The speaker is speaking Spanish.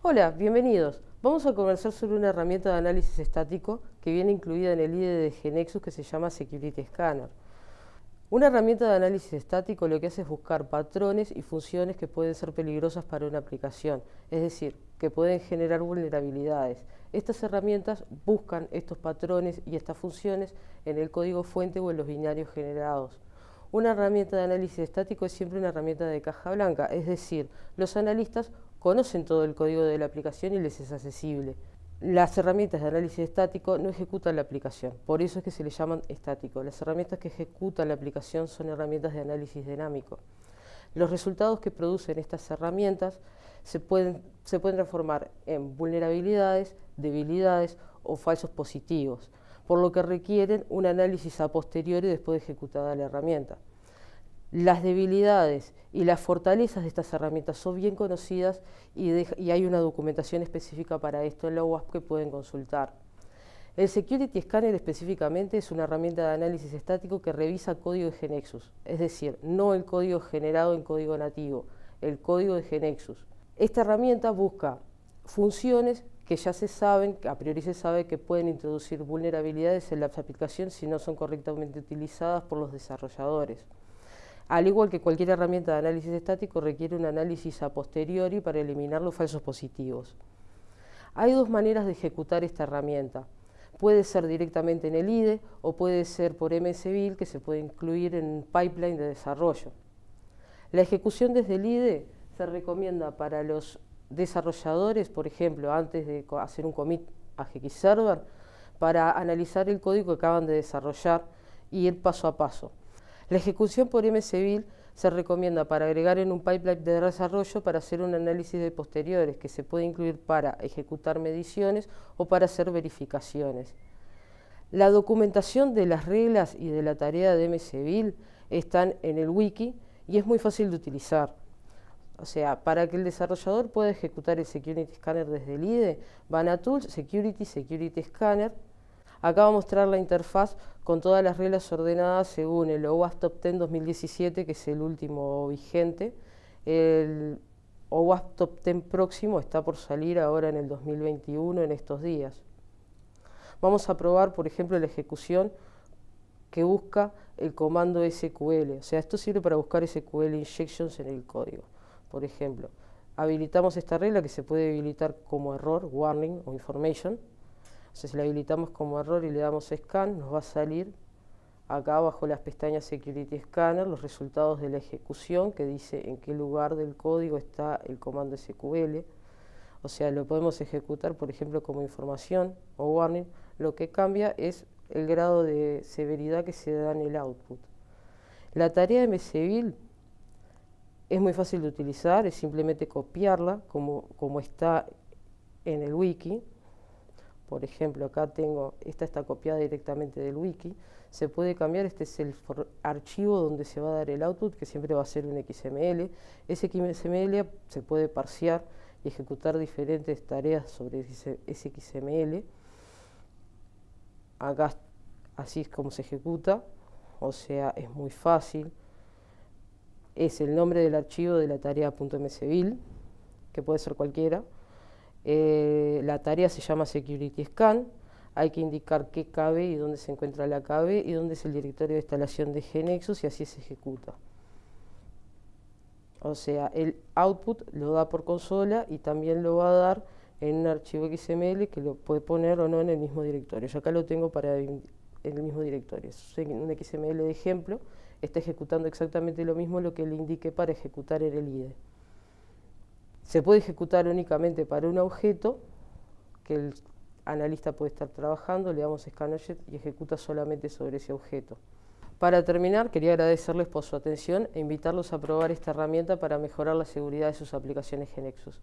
Hola, bienvenidos. Vamos a conversar sobre una herramienta de análisis estático que viene incluida en el IDE de Genexus que se llama Security Scanner. Una herramienta de análisis estático lo que hace es buscar patrones y funciones que pueden ser peligrosas para una aplicación, es decir, que pueden generar vulnerabilidades. Estas herramientas buscan estos patrones y estas funciones en el código fuente o en los binarios generados. Una herramienta de análisis estático es siempre una herramienta de caja blanca, es decir, los analistas conocen todo el código de la aplicación y les es accesible. Las herramientas de análisis estático no ejecutan la aplicación, por eso es que se le llaman estático. Las herramientas que ejecutan la aplicación son herramientas de análisis dinámico. Los resultados que producen estas herramientas se pueden, transformar en vulnerabilidades, debilidades o falsos positivos, por lo que requieren un análisis a posteriori después de ejecutada la herramienta las debilidades y las fortalezas de estas herramientas son bien conocidas y, hay una documentación específica para esto en la UASP que pueden consultar. El Security Scanner específicamente es una herramienta de análisis estático que revisa código de Genexus, es decir, no el código generado en código nativo, el código de Genexus. Esta herramienta busca funciones que ya se saben, a priori se sabe que pueden introducir vulnerabilidades en la aplicación si no son correctamente utilizadas por los desarrolladores al igual que cualquier herramienta de análisis estático, requiere un análisis a posteriori para eliminar los falsos positivos. Hay dos maneras de ejecutar esta herramienta. Puede ser directamente en el IDE o puede ser por MSBIL que se puede incluir en un pipeline de desarrollo. La ejecución desde el IDE se recomienda para los desarrolladores, por ejemplo, antes de hacer un commit a GX Server, para analizar el código que acaban de desarrollar y ir paso a paso. La ejecución por M. se recomienda para agregar en un pipeline de desarrollo para hacer un análisis de posteriores, que se puede incluir para ejecutar mediciones o para hacer verificaciones. La documentación de las reglas y de la tarea de MSVIL están en el wiki y es muy fácil de utilizar. O sea, para que el desarrollador pueda ejecutar el Security Scanner desde el IDE, van a Tools, Security, Security Scanner, Acá va a mostrar la interfaz con todas las reglas ordenadas según el OWASP Top 10 2017, que es el último vigente. El OWASP Top 10 próximo está por salir ahora en el 2021, en estos días. Vamos a probar, por ejemplo, la ejecución que busca el comando SQL. O sea, esto sirve para buscar SQL injections en el código. Por ejemplo, habilitamos esta regla que se puede habilitar como error, warning o information si la habilitamos como error y le damos scan, nos va a salir acá abajo las pestañas Security Scanner los resultados de la ejecución que dice en qué lugar del código está el comando SQL. O sea, lo podemos ejecutar, por ejemplo, como información o warning. Lo que cambia es el grado de severidad que se da en el output. La tarea de MSVIL es muy fácil de utilizar, es simplemente copiarla como, como está en el wiki por ejemplo, acá tengo, esta está copiada directamente del wiki, se puede cambiar, este es el archivo donde se va a dar el output, que siempre va a ser un XML. Ese XML se puede parsear y ejecutar diferentes tareas sobre ese XML. Acá así es como se ejecuta, o sea, es muy fácil. Es el nombre del archivo de la tarea que puede ser cualquiera eh, la tarea se llama Security Scan. Hay que indicar qué cabe y dónde se encuentra la KB y dónde es el directorio de instalación de Genexus y así se ejecuta. O sea, el output lo da por consola y también lo va a dar en un archivo XML que lo puede poner o no en el mismo directorio. Yo acá lo tengo para el mismo directorio. Es un XML de ejemplo. Está ejecutando exactamente lo mismo lo que le indiqué para ejecutar en el IDE. Se puede ejecutar únicamente para un objeto que el analista puede estar trabajando, le damos scan y ejecuta solamente sobre ese objeto. Para terminar, quería agradecerles por su atención e invitarlos a probar esta herramienta para mejorar la seguridad de sus aplicaciones Genexus.